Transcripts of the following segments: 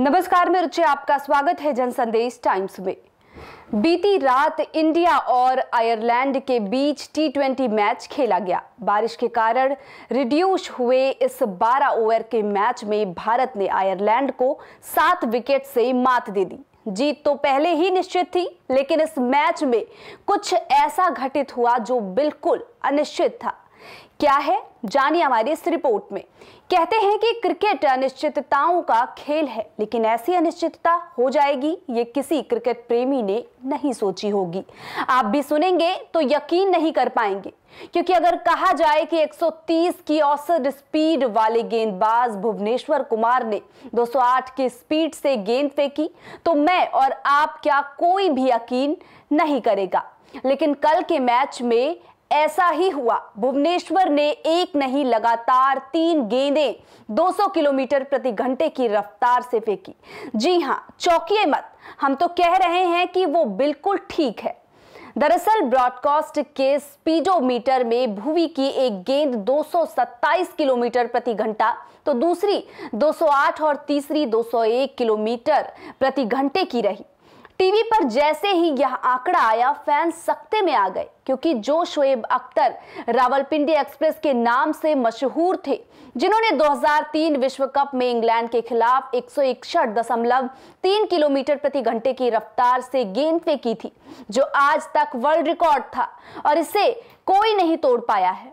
नमस्कार मैं रुचि आपका स्वागत है जन संदेश टाइम्स में बीती रात इंडिया और आयरलैंड के बीच टी ट्वेंटी मैच खेला गया बारिश के कारण रिड्यूस हुए इस 12 ओवर के मैच में भारत ने आयरलैंड को सात विकेट से मात दे दी जीत तो पहले ही निश्चित थी लेकिन इस मैच में कुछ ऐसा घटित हुआ जो बिल्कुल अनिश्चित था क्या है जानिए हमारी इस रिपोर्ट में कहते हैं कि क्रिकेट अनिश्चितताओं का खेल है लेकिन ऐसी अनिश्चितता हो जाएगी ये किसी क्रिकेट प्रेमी ने नहीं सोची होगी आप भी सुनेंगे तो यकीन नहीं कर पाएंगे क्योंकि अगर कहा जाए कि 130 की औसत स्पीड वाले गेंदबाज भुवनेश्वर कुमार ने 208 की स्पीड से गेंद फेंकी तो मैं और आप क्या कोई भी यकीन नहीं करेगा लेकिन कल के मैच में ऐसा ही हुआ भुवनेश्वर ने एक नहीं लगातार तीन गेंदे 200 किलोमीटर प्रति घंटे की रफ्तार से फेंकी जी हां चौकिए मत हम तो कह रहे हैं कि वो बिल्कुल ठीक है दरअसल ब्रॉडकास्ट के स्पीडोमीटर में भूवी की एक गेंद 227 किलोमीटर प्रति घंटा तो दूसरी 208 और तीसरी 201 किलोमीटर प्रति घंटे की रही टीवी पर जैसे ही यह आंकड़ा आया फैन सख्ते में आ गए क्योंकि जो शोएब अख्तर रावलपिंडी एक्सप्रेस के नाम से मशहूर थे जिन्होंने 2003 विश्व कप में इंग्लैंड के खिलाफ एक किलोमीटर प्रति घंटे की रफ्तार से गेंद फेंकी थी जो आज तक वर्ल्ड रिकॉर्ड था और इसे कोई नहीं तोड़ पाया है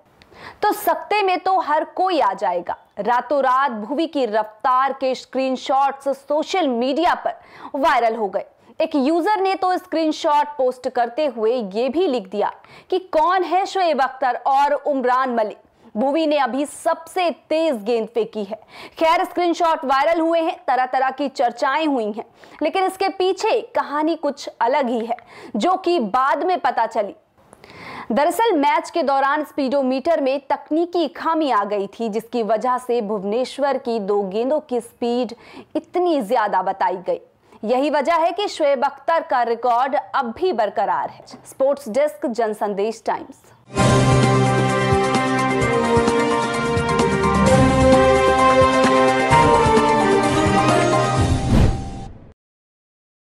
तो सख्ते में तो हर कोई आ जाएगा रातों रात भूवी की रफ्तार के स्क्रीनशॉट्स सोशल मीडिया पर वायरल हो गए एक यूजर ने तो स्क्रीनशॉट पोस्ट करते हुए ये भी लिख दिया कि कौन है शोएब अख्तर और उमरान मलिक भूवी ने अभी सबसे तेज गेंद फेंकी है खैर स्क्रीनशॉट वायरल हुए हैं तरह तरह की चर्चाएं हुई हैं लेकिन इसके पीछे कहानी कुछ अलग ही है जो कि बाद में पता चली दरअसल मैच के दौरान स्पीडोमीटर में तकनीकी खामी आ गई थी जिसकी वजह से भुवनेश्वर की दो गेंदों की स्पीड इतनी ज्यादा बताई गई यही वजह है कि शुएब अख्तर का रिकॉर्ड अब भी बरकरार है स्पोर्ट्स डेस्क जन संदेश टाइम्स